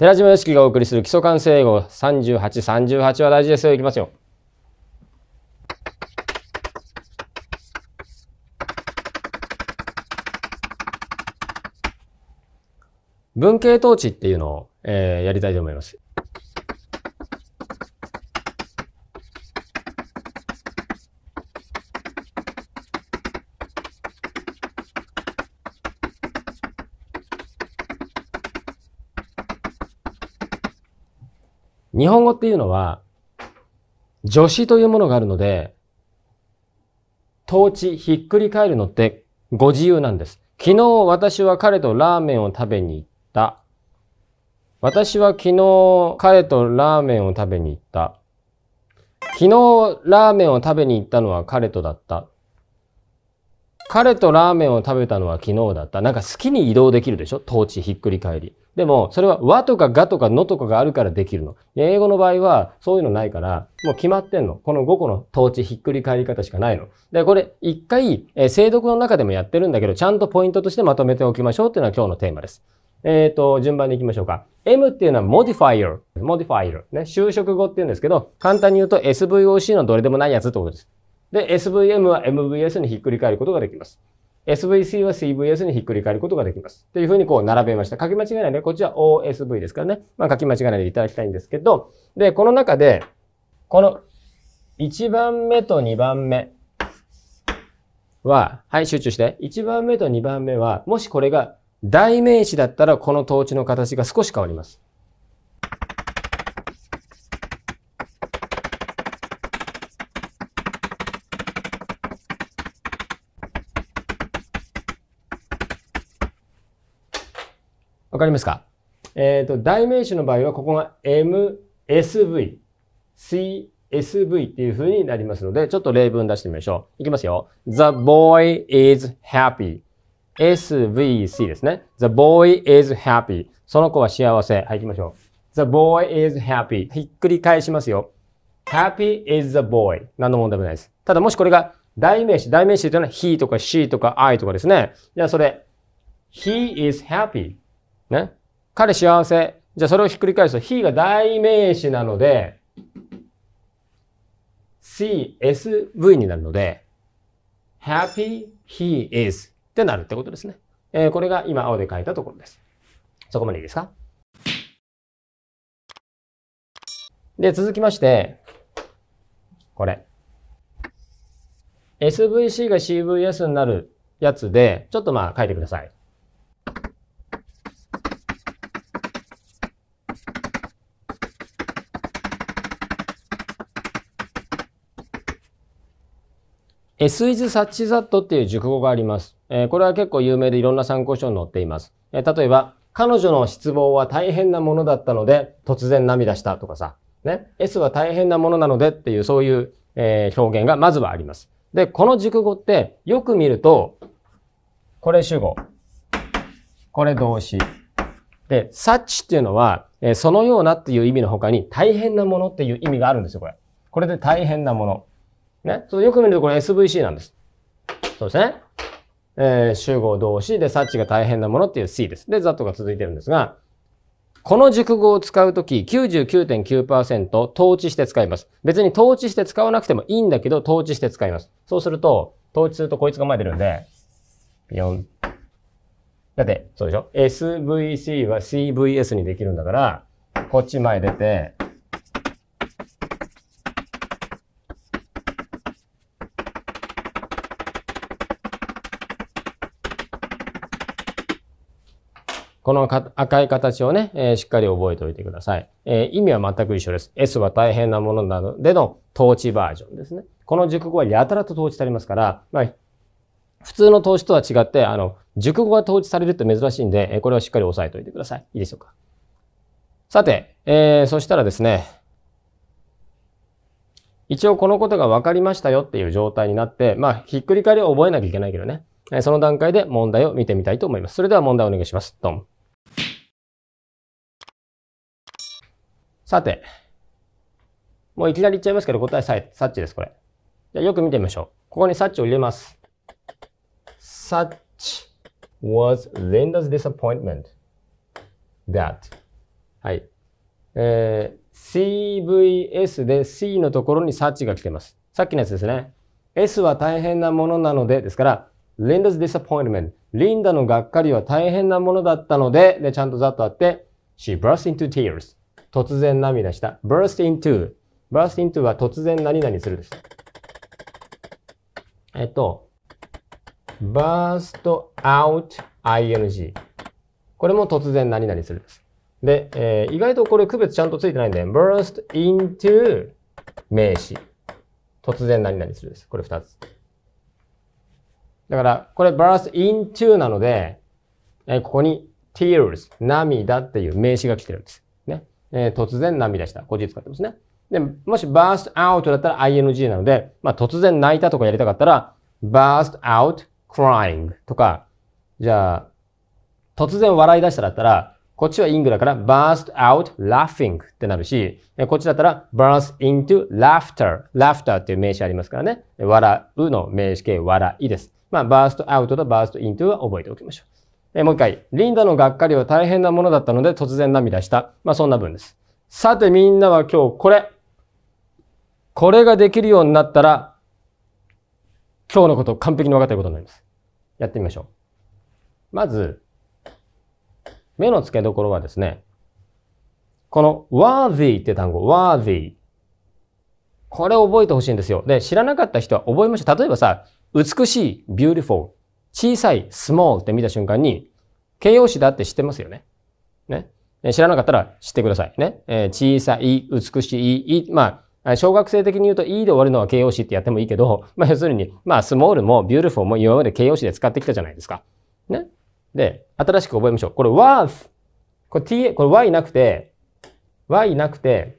寺島よしきがお送りする基礎完成英語38、38は大事ですよ。いきますよ。文系統治っていうのを、えー、やりたいと思います。日本語っていうのは、助詞というものがあるので、統治、ひっくり返るのってご自由なんです。昨日私は彼とラーメンを食べに行った。私は昨日彼とラーメンを食べに行った。昨日ラーメンを食べに行ったのは彼とだった。彼とラーメンを食べたのは昨日だった。なんか好きに移動できるでしょ統治ひっくり返り。でも、それは和とかがとかのとかがあるからできるの。英語の場合は、そういうのないから、もう決まってんの。この5個の統治ひっくり返り方しかないの。で、これ、一回、えー、精読の中でもやってるんだけど、ちゃんとポイントとしてまとめておきましょうっていうのは今日のテーマです。えっ、ー、と、順番に行きましょうか。M っていうのは modifier。modifier。ね、就職語って言うんですけど、簡単に言うと SVOC のどれでもないやつってことです。で、SVM は MVS にひっくり返ることができます。SVC は CVS にひっくり返ることができます。というふうにこう並べました。書き間違えないで、こっちは OSV ですからね。まあ書き間違えないでいただきたいんですけど、で、この中で、この1番目と2番目は、はい、集中して。1番目と2番目は、もしこれが代名詞だったら、この統治の形が少し変わります。かりますかえっ、ー、と、代名詞の場合は、ここが MSV、CSV っていう風になりますので、ちょっと例文出してみましょう。いきますよ。The boy is happy. SVC ですね。The boy is happy. その子は幸せ。はい、行きましょう。The boy is happy. ひっくり返しますよ。Happy is the boy. 何の問題もないです。ただもしこれが代名詞、代名詞というのは he とか she とか I とかですね。じゃあそれ、he is happy. ね。彼幸せ。じゃあそれをひっくり返すと、he が代名詞なので、CSV になるので、happy he is ってなるってことですね。えー、これが今青で書いたところです。そこまでいいですかで、続きまして、これ。SVC が CVS になるやつで、ちょっとまあ書いてください。SIS サッチザットっていう熟語があります。えー、これは結構有名でいろんな参考書に載っています。えー、例えば、彼女の失望は大変なものだったので、突然涙したとかさ、ね、S は大変なものなのでっていうそういう、えー、表現がまずはあります。で、この熟語ってよく見ると、これ主語、これ動詞。で、such っていうのは、えー、そのようなっていう意味の他に大変なものっていう意味があるんですよ、これ。これで大変なもの。ね。そのよく見るとこれ SVC なんです。そうですね。えー、集合動詞で、サッチが大変なものっていう C です。で、ザットが続いてるんですが、この熟語を使うとき99.9%統治して使います。別に統治して使わなくてもいいんだけど、統治して使います。そうすると、統治するとこいつが前出るんで、ピヨン。だって、そうでしょ ?SVC は CVS にできるんだから、こっち前出て、この赤い形をね、えー、しっかり覚えておいてください。えー、意味は全く一緒です。S は大変なものなのでの統治バージョンですね。この熟語はやたらと統治されますから、まあ、普通の投資とは違って、あの、熟語が統治されるって珍しいんで、えー、これはしっかり押さえておいてください。いいでしょうか。さて、えー、そしたらですね、一応このことが分かりましたよっていう状態になって、まあ、ひっくり返りを覚えなきゃいけないけどね。その段階で問題を見てみたいと思います。それでは問題をお願いします。ドン。さて、もういきなり言っちゃいますけど、答えササッチです、これ。じゃよく見てみましょう。ここにサッチを入れます。サッチ was Linda's disappointment that はい。えー、CVS で C のところにサッチが来てます。さっきのやつですね。S は大変なものなのでですから、Linda's disappointment. リンダのがっかりは大変なものだったので、で、ちゃんとざっとあって、she burst into tears. 突然涙した。burst into. burst into は突然何々するです。えっと、burst out ing。これも突然何々するです。で、えー、意外とこれ区別ちゃんとついてないんで、burst into 名詞。突然何々するです。これ2つ。だから、これ burst into なので、えここに tears、涙っていう名詞が来てるんです。ね。えー、突然涙した。こっち使ってますね。で、もし burst out だったら ing なので、まあ、突然泣いたとかやりたかったら、burst out crying とか、じゃあ、突然笑い出しただったら、こっちはイングだから burst out laughing ってなるし、こっちだったら burst into laughter。laughter っていう名詞ありますからね。笑うの名詞形笑いです。まあ、バーストアウトとバーストイントは覚えておきましょう。えもう一回。リンダのがっかりは大変なものだったので突然涙した。まあ、そんな文です。さてみんなは今日これ。これができるようになったら、今日のこと完璧に分かったことになります。やってみましょう。まず、目の付けどころはですね、この worthy って単語、worthy。これ覚えてほしいんですよ。で、知らなかった人は覚えました。例えばさ、美しい、beautiful、小さい、small って見た瞬間に、形容詞だって知ってますよね。ね。知らなかったら知ってくださいね。えー、小さい、美しい、いまあ、小学生的に言うと、いいで終わるのは形容詞ってやってもいいけど、まあ、要するに、まあ、small も beautiful も今まで形容詞で使ってきたじゃないですか。ね。で、新しく覚えましょう。これ、worth。これ、t、これ y なくて、y なくて、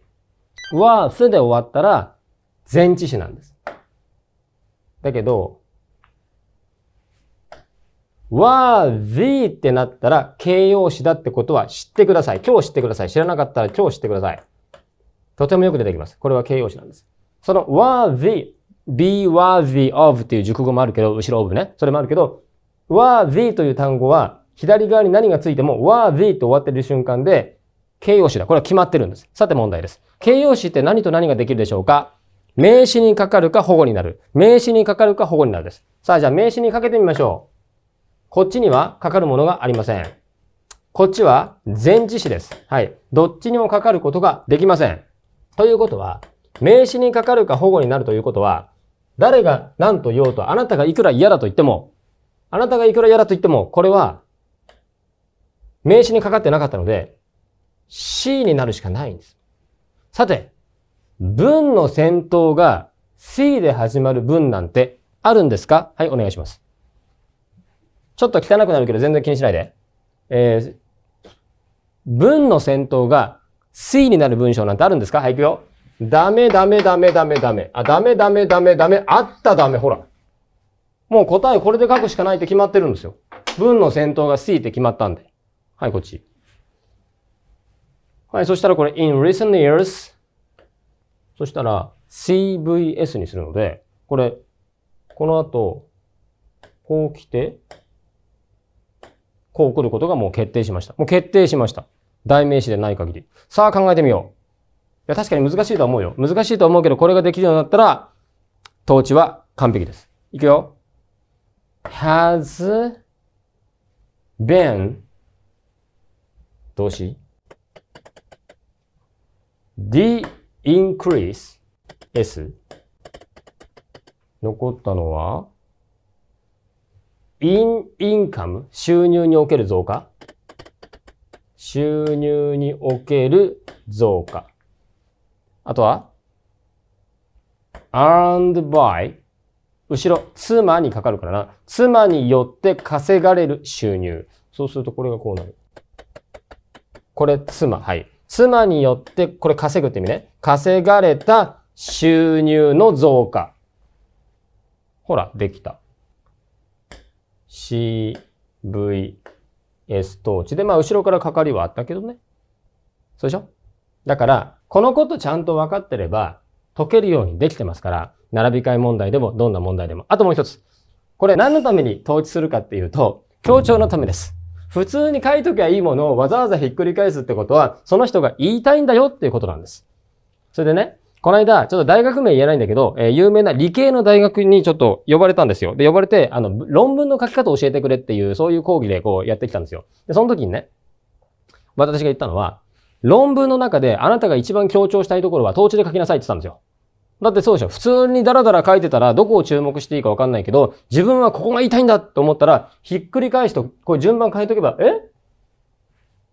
worth で終わったら、前置詞なんです。だけど、わー the ってなったら形容詞だってことは知ってください。今日知ってください。知らなかったら今日知ってください。とてもよく出てきます。これは形容詞なんです。その worthy, be worthy of っていう熟語もあるけど、後ろ of ね。それもあるけど、worthy という単語は左側に何がついても worthy と終わってる瞬間で形容詞だ。これは決まってるんです。さて問題です。形容詞って何と何ができるでしょうか名詞にかかるか保護になる。名詞にかかるか保護になるです。さあじゃあ名詞にかけてみましょう。こっちにはかかるものがありません。こっちは前置詞です。はい。どっちにもかかることができません。ということは、名詞にかかるか保護になるということは、誰が何と言おうと、あなたがいくら嫌だと言っても、あなたがいくら嫌だと言っても、これは、名詞にかかってなかったので、C になるしかないんです。さて、文の先頭が C で始まる文なんてあるんですかはい、お願いします。ちょっと汚くなるけど全然気にしないで。えー、文の先頭が水になる文章なんてあるんですかはい、行くよ。ダメダメダメダメダメ。あ、ダメダメダメダメ。あったダメ。ほら。もう答えこれで書くしかないって決まってるんですよ。文の先頭が C って決まったんで。はい、こっち。はい、そしたらこれ in recent years。そしたら CVS にするので、これ、この後、こう来て、こう送ることがもう決定しました。もう決定しました。代名詞でない限り。さあ考えてみよう。いや、確かに難しいと思うよ。難しいと思うけど、これができるようになったら、統治は完璧です。いくよ。has been 動詞 the increase s 残ったのは in income 収入における増加収入における増加あとは earned by 後ろ、妻にかかるからな。妻によって稼がれる収入。そうするとこれがこうなる。これ、妻。はい。妻によって、これ稼ぐって意味ね。稼がれた収入の増加。ほら、できた。CVS 統治で、まあ後ろからかかりはあったけどね。そうでしょだから、このことちゃんと分かってれば、解けるようにできてますから、並び替え問題でもどんな問題でも。あともう一つ。これ何のために統治するかっていうと、協調のためです。普通に書いときゃいいものをわざわざひっくり返すってことは、その人が言いたいんだよっていうことなんです。それでね、この間、ちょっと大学名言えないんだけど、えー、有名な理系の大学にちょっと呼ばれたんですよ。で、呼ばれて、あの、論文の書き方を教えてくれっていう、そういう講義でこうやってきたんですよ。で、その時にね、私が言ったのは、論文の中であなたが一番強調したいところは統治で書きなさいって言ったんですよ。だってそうでしょ。普通にダラダラ書いてたらどこを注目していいかわかんないけど、自分はここが言いたいんだと思ったら、ひっくり返しと、こう順番変えとけば、え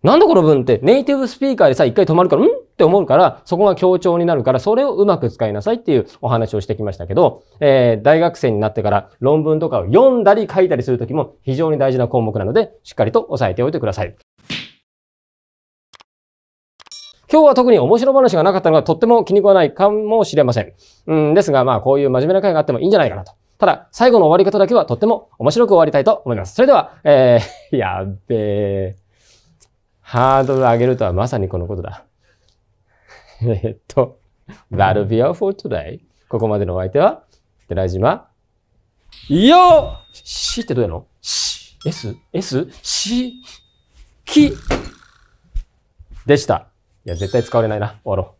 なんだこの文ってネイティブスピーカーでさ、一回止まるから、んって思うから、そこが強調になるから、それをうまく使いなさいっていうお話をしてきましたけど、えー、大学生になってから論文とかを読んだり書いたりするときも非常に大事な項目なので、しっかりと押さえておいてください。今日は特に面白話がなかったのがとっても気に食わないかもしれません。うん、ですが、まあ、こういう真面目な会があってもいいんじゃないかなと。ただ、最後の終わり方だけはとっても面白く終わりたいと思います。それでは、えー、やっべー。ハードル上げるとはまさにこのことだ。えっと、that'll be all for today. ここまでのお相手は、寺島。よしってどうやのし S、S、しきでした。いや、絶対使われないな。終わろう。